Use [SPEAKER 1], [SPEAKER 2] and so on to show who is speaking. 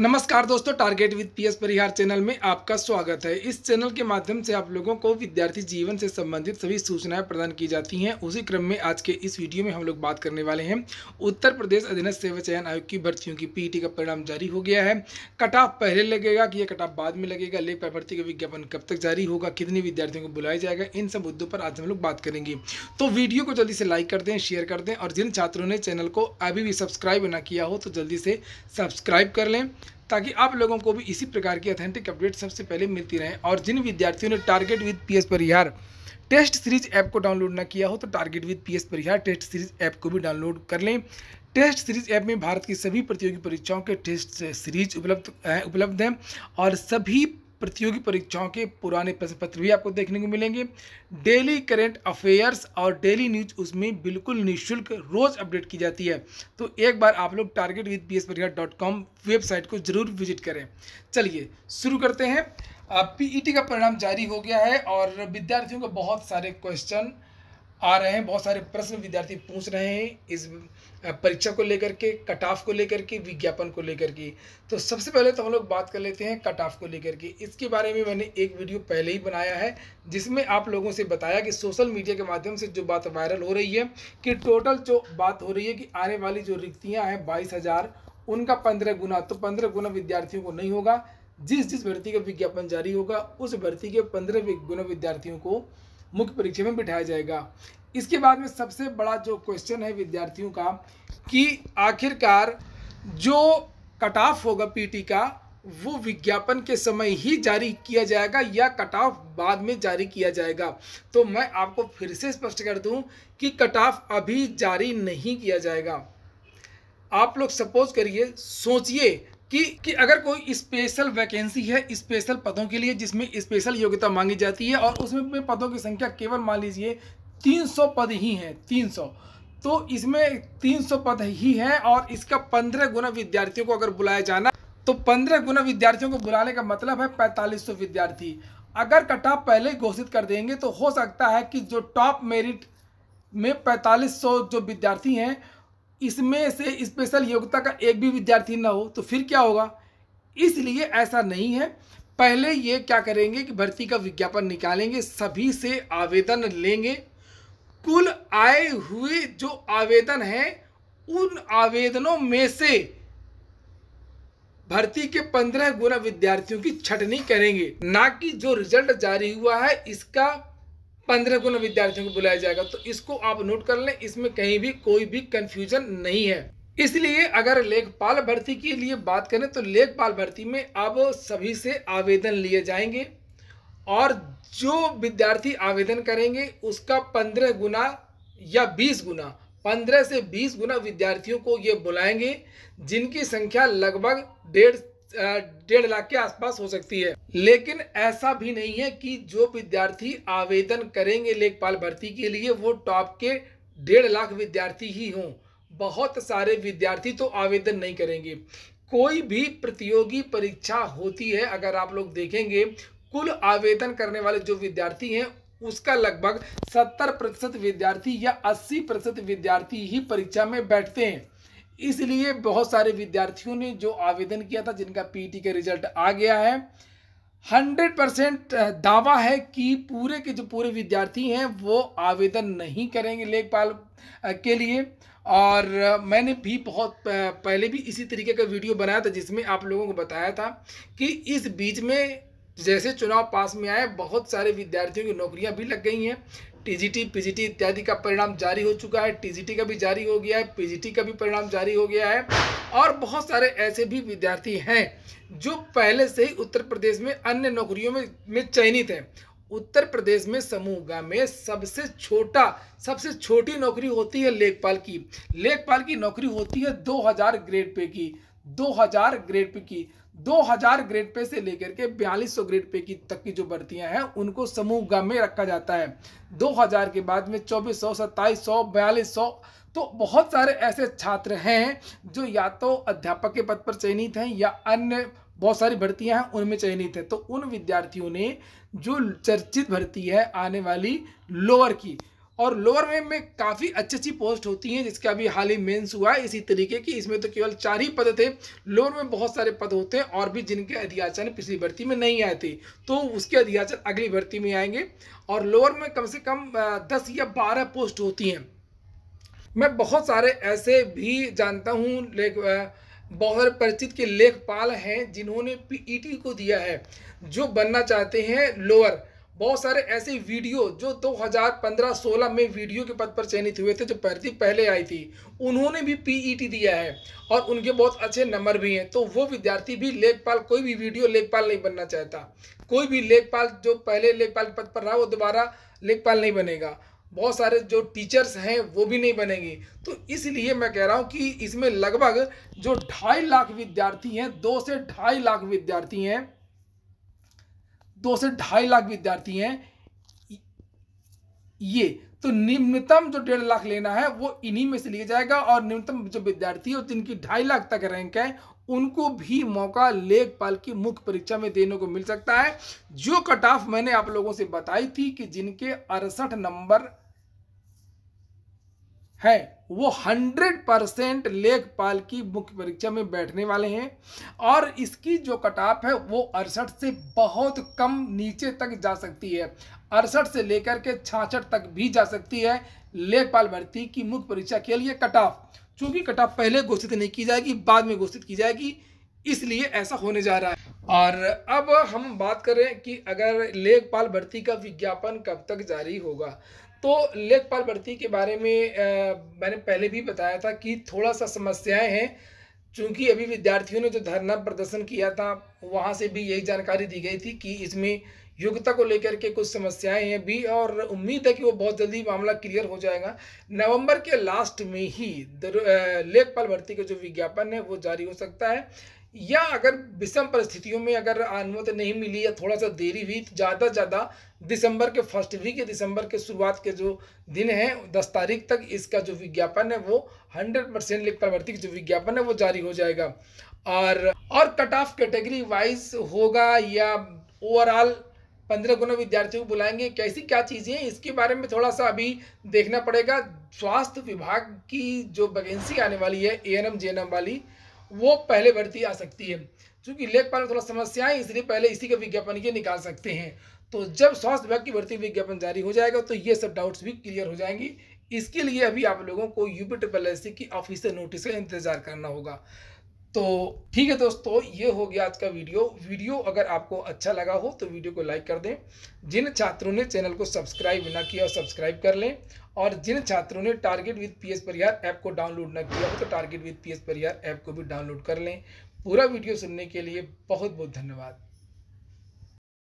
[SPEAKER 1] नमस्कार दोस्तों target with PS Parihar channel में आपका स्वागत है इस चैनल के माध्यम से आप लोगों को विद्यार्थी जीवन से संबंधित सभी सूचनाएं प्रदान की जाती हैं उसी क्रम में आज के इस वीडियो में हम लोग बात करने वाले हैं उत्तर प्रदेश अधीनस्थ सेवा चयन आयोग की भर्तियों की पीटी e का परिणाम जारी हो गया है कट ऑफ पहले लगेगा कि यह कट ऑफ बाद में लगेगा लेख भर्ती का विज्ञापन कब तक जारी होगा कितने विद्यार्थियों को बुलाया जाएगा इन सब मुद्दों पर आज हम लोग बात करेंगे तो वीडियो को जल्दी से लाइक कर दें शेयर कर दें और जिन छात्रों ने चैनल को अभी भी सब्सक्राइब ना किया हो तो जल्दी से सब्सक्राइब कर लें ताकि आप लोगों को भी इसी प्रकार की अथेंटिक अपडेट सबसे पहले मिलती रहे और जिन विद्यार्थियों ने target with P S Parihar test series app को डाउनलोड ना किया हो तो target with P S Parihar test series app को भी डाउनलोड कर लें टेस्ट सीरीज ऐप में भारत की सभी प्रतियोगी परीक्षाओं के टेस्ट सीरीज उपलब्ध उपलब्ध हैं और सभी प्रतियोगी परीक्षाओं के पुराने प्रश्न पत्र भी आपको देखने को मिलेंगे डेली करेंट अफेयर्स और डेली न्यूज उसमें बिल्कुल निःशुल्क रोज अपडेट की जाती है तो एक बार आप लोग टारगेट विद बी वेबसाइट को जरूर विजिट करें चलिए शुरू करते हैं पीईटी e का परिणाम जारी हो गया है और विद्यार्थियों को बहुत सारे क्वेश्चन आ रहे हैं बहुत सारे प्रश्न विद्यार्थी पूछ रहे हैं इस परीक्षा को लेकर के कट ऑफ को लेकर के विज्ञापन को लेकर के तो सबसे पहले तो हम लोग बात कर लेते हैं कट ऑफ को लेकर के इसके बारे में मैंने एक वीडियो पहले ही बनाया है जिसमें आप लोगों से बताया कि सोशल मीडिया के माध्यम से जो बात वायरल हो रही है कि टोटल जो बात हो रही है कि आने वाली जो रिक्तियाँ हैं बाईस उनका पंद्रह गुना तो पंद्रह गुना विद्यार्थियों को नहीं होगा जिस जिस भर्ती का विज्ञापन जारी होगा उस भर्ती के पंद्रह गुना विद्यार्थियों को मुख्य परीक्षा में बिठाया जाएगा इसके बाद में सबसे बड़ा जो क्वेश्चन है विद्यार्थियों का कि आखिरकार जो कट ऑफ होगा पीटी का वो विज्ञापन के समय ही जारी किया जाएगा या कट ऑफ बाद में जारी किया जाएगा तो मैं आपको फिर से स्पष्ट कर दूं कि कट ऑफ अभी जारी नहीं किया जाएगा आप लोग सपोज करिए सोचिए कि कि अगर कोई स्पेशल वैकेंसी है स्पेशल पदों के लिए जिसमें स्पेशल योग्यता मांगी जाती है और उसमें पदों की संख्या केवल मान लीजिए 300 पद ही हैं 300 तो इसमें 300 पद ही हैं और इसका 15 गुना विद्यार्थियों को अगर बुलाया जाना तो 15 गुना विद्यार्थियों को बुलाने का मतलब है पैंतालीस विद्यार्थी अगर कटाप पहले घोषित कर देंगे तो हो सकता है कि जो टॉप मेरिट में पैंतालीस जो विद्यार्थी हैं इसमें से स्पेशल योग्यता का एक भी विद्यार्थी ना हो तो फिर क्या होगा इसलिए ऐसा नहीं है पहले ये क्या करेंगे कि भर्ती का विज्ञापन निकालेंगे सभी से आवेदन लेंगे कुल आए हुए जो आवेदन हैं उन आवेदनों में से भर्ती के पंद्रह गुना विद्यार्थियों की छटनी करेंगे ना कि जो रिजल्ट जारी हुआ है इसका पंद्रह गुना विद्यार्थियों को बुलाया जाएगा तो इसको आप नोट कर लें इसमें कहीं भी कोई भी कन्फ्यूजन नहीं है इसलिए अगर लेखपाल भर्ती के लिए बात करें तो लेखपाल भर्ती में अब सभी से आवेदन लिए जाएंगे और जो विद्यार्थी आवेदन करेंगे उसका पंद्रह गुना या बीस गुना पंद्रह से बीस गुना विद्यार्थियों को ये बुलाएंगे जिनकी संख्या लगभग डेढ़ डेढ़ लाख के आसपास हो सकती है लेकिन ऐसा भी नहीं है कि जो विद्यार्थी आवेदन करेंगे लेखपाल भर्ती के लिए वो टॉप के डेढ़ लाख विद्यार्थी ही हों बहुत सारे विद्यार्थी तो आवेदन नहीं करेंगे कोई भी प्रतियोगी परीक्षा होती है अगर आप लोग देखेंगे कुल आवेदन करने वाले जो विद्यार्थी हैं उसका लगभग 70 प्रतिशत विद्यार्थी या 80 प्रतिशत विद्यार्थी ही परीक्षा में बैठते हैं इसलिए बहुत सारे विद्यार्थियों ने जो आवेदन किया था जिनका पीटी का रिजल्ट आ गया है हंड्रेड परसेंट दावा है कि पूरे के जो पूरे विद्यार्थी हैं वो आवेदन नहीं करेंगे लेखपाल के लिए और मैंने भी बहुत पहले भी इसी तरीके का वीडियो बनाया था जिसमें आप लोगों को बताया था कि इस बीच में जैसे चुनाव पास में आए बहुत सारे विद्यार्थियों की नौकरियां भी लग गई हैं टीजीटी पीजीटी इत्यादि का परिणाम जारी हो चुका है टीजीटी का भी जारी हो गया है पीजीटी का भी परिणाम जारी हो गया है और बहुत सारे ऐसे भी विद्यार्थी हैं जो पहले से ही उत्तर प्रदेश में अन्य नौकरियों में में चयनित हैं उत्तर प्रदेश में समूह में सबसे छोटा सबसे छोटी नौकरी होती है लेखपाल की लेखपाल की नौकरी होती है दो ग्रेड पे की दो ग्रेड पे की 2000 ग्रेड पे से लेकर के 4200 ग्रेड पे की तक की जो भर्तियां हैं उनको समूह ग में रखा जाता है 2000 के बाद में 2400, 2700, 4200 तो बहुत सारे ऐसे छात्र हैं जो या तो अध्यापक के पद पर चयनित हैं या अन्य बहुत सारी भर्तियां हैं उनमें चयनित हैं तो उन विद्यार्थियों ने जो चर्चित भर्ती है आने वाली लोअर की और लोअर वेब में काफ़ी अच्छी अच्छी पोस्ट होती हैं जिसका अभी हाल ही मेंस हुआ है इसी तरीके की इसमें तो केवल चार ही पद थे लोअर में बहुत सारे पद होते हैं और भी जिनके अधियाचन पिछली भर्ती में नहीं आए थे तो उसके अधियाचन अगली भर्ती में आएंगे और लोअर में कम से कम दस या बारह पोस्ट होती हैं मैं बहुत सारे ऐसे भी जानता हूँ बहुत सारे परिचित के लेखपाल हैं जिन्होंने पी e को दिया है जो बनना चाहते हैं लोअर बहुत सारे ऐसे वीडियो जो 2015-16 में वीडियो के पद पर चयनित हुए थे जो भर्ती पहले आई थी उन्होंने भी पीईटी e दिया है और उनके बहुत अच्छे नंबर भी हैं तो वो विद्यार्थी भी लेखपाल कोई भी वीडियो लेखपाल नहीं बनना चाहता कोई भी लेखपाल जो पहले लेखपाल पद पर रहा वो दोबारा लेखपाल नहीं बनेगा बहुत सारे जो टीचर्स हैं वो भी नहीं बनेंगे तो इसलिए मैं कह रहा हूँ कि इसमें लगभग जो ढाई लाख विद्यार्थी हैं दो से ढाई लाख विद्यार्थी हैं दो से ढाई लाख विद्यार्थी हैं ये तो निम्नतम जो डेढ़ लाख लेना है वो इन्हीं में से लिया जाएगा और निम्नतम जो विद्यार्थी हो जिनकी ढाई लाख तक रैंक है उनको भी मौका लेखपाल की मुख्य परीक्षा में देने को मिल सकता है जो कट ऑफ मैंने आप लोगों से बताई थी कि जिनके अड़सठ नंबर है वो 100 परसेंट लेखपाल की मुख्य परीक्षा में बैठने वाले हैं और इसकी जो ऑफ है वो अड़सठ से बहुत कम नीचे तक जा सकती है अड़सठ से लेकर के छाछठ तक भी जा सकती है लेखपाल भर्ती की मुख्य परीक्षा के लिए कटाफ चूंकि कटाफ पहले घोषित नहीं की जाएगी बाद में घोषित की जाएगी इसलिए ऐसा होने जा रहा है और अब हम बात करें कि अगर लेखपाल भर्ती का विज्ञापन कब तक जारी होगा तो लेखपाल भर्ती के बारे में आ, मैंने पहले भी बताया था कि थोड़ा सा समस्याएं हैं चूँकि अभी विद्यार्थियों ने जो धरना प्रदर्शन किया था वहाँ से भी यही जानकारी दी गई थी कि इसमें योग्यता को लेकर के कुछ समस्याएं हैं भी और उम्मीद है कि वो बहुत जल्दी मामला क्लियर हो जाएगा नवंबर के लास्ट में ही लेखपाल भर्ती का जो विज्ञापन है वो जारी हो सकता है या अगर विषम परिस्थितियों में अगर अनुमति नहीं मिली या थोड़ा सा देरी हुई तो ज़्यादा ज़्यादा दिसंबर के फर्स्ट वीक या दिसंबर के शुरुआत के जो दिन हैं दस तारीख तक इसका जो विज्ञापन है वो हंड्रेड परसेंट लिख प्रवर्ती जो विज्ञापन है वो जारी हो जाएगा और और कट ऑफ कैटेगरी वाइज होगा या ओवरऑल पंद्रह गुना विद्यार्थियों को बुलाएंगे कैसी क्या चीज़ें हैं इसके बारे में थोड़ा सा अभी देखना पड़ेगा स्वास्थ्य विभाग की जो वैकेंसी आने वाली है ए एन एम वाली वो पहले भर्ती आ सकती है चूँकि लेखपाल में थोड़ा है इसलिए पहले इसी के विज्ञापन के निकाल सकते हैं तो जब स्वास्थ्य विभाग की भर्ती विज्ञापन जारी हो जाएगा तो ये सब डाउट्स भी क्लियर हो जाएंगी इसके लिए अभी आप लोगों को यूपी ट्रिपल एस की ऑफिसियल नोटिस का इंतजार करना होगा तो ठीक है दोस्तों ये हो गया आज का वीडियो वीडियो अगर आपको अच्छा लगा हो तो वीडियो को लाइक कर दें जिन छात्रों ने चैनल को सब्सक्राइब ना किया हो सब्सक्राइब कर लें और जिन छात्रों ने target with PS Parihar app को डाउनलोड ना किया हो तो target with PS Parihar app को भी डाउनलोड कर लें पूरा वीडियो सुनने के लिए बहुत बहुत धन्यवाद